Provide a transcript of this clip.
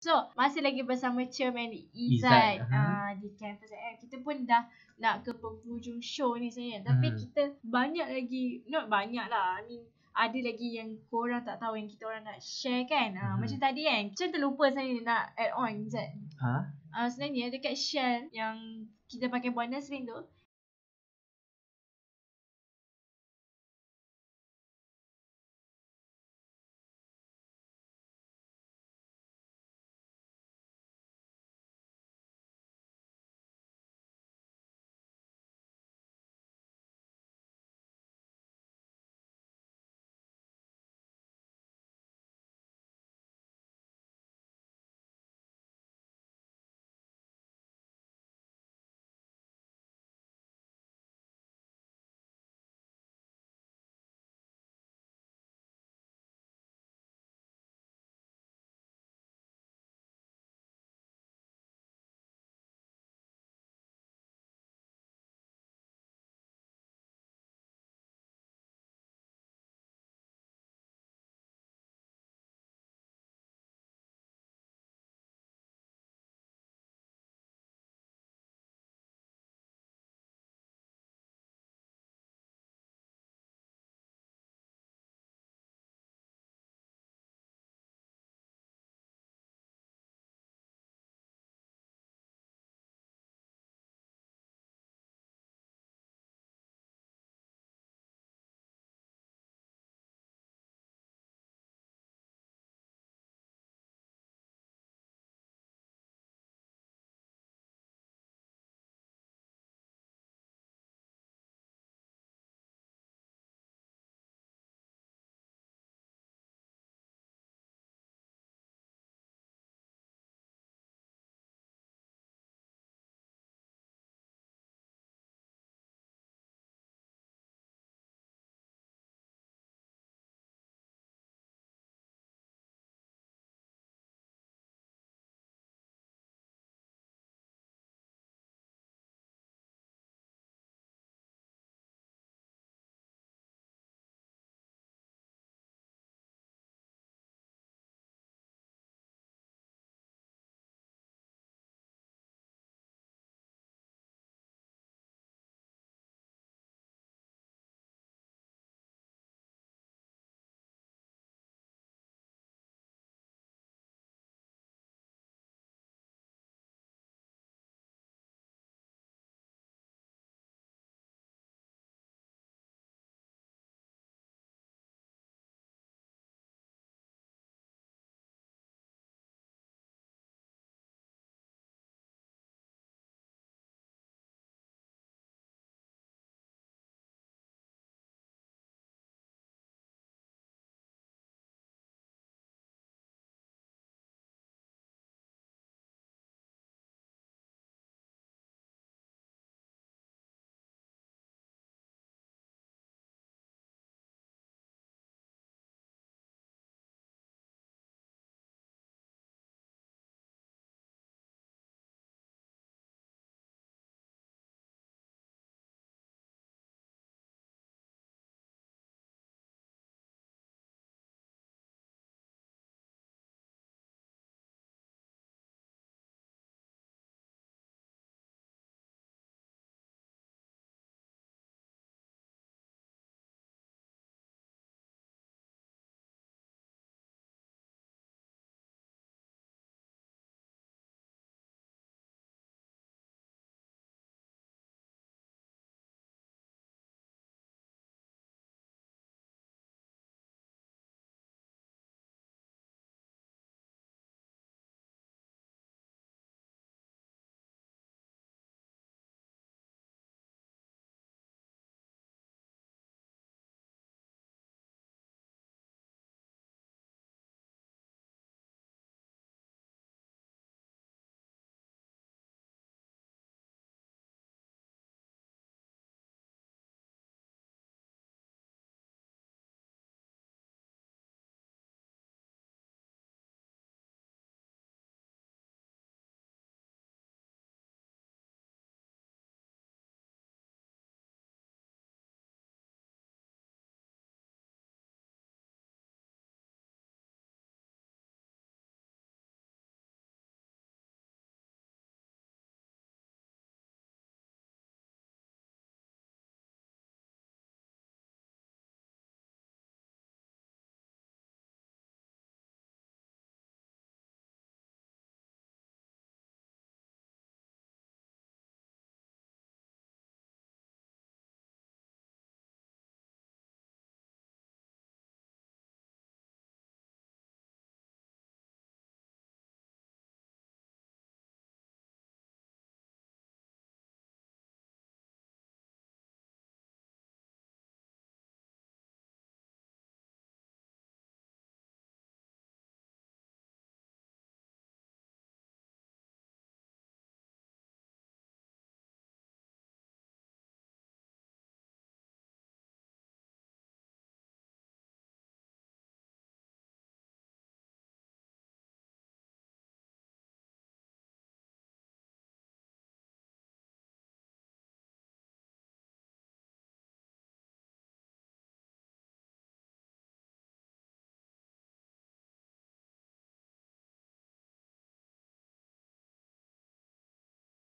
So, masih lagi bersama Chairman Izzat uh, di Campus AM. Kita pun dah nak ke penghujung show ni sebenarnya. Tapi hmm. kita banyak lagi, not banyak lah. I mean, ada lagi yang korang tak tahu yang kita orang nak share kan. Ah, hmm. Uh, macam tadi kan, macam terlupa saya nak add on Izzat. Ha? Uh, sebenarnya dekat shell yang kita pakai bonus sering tu,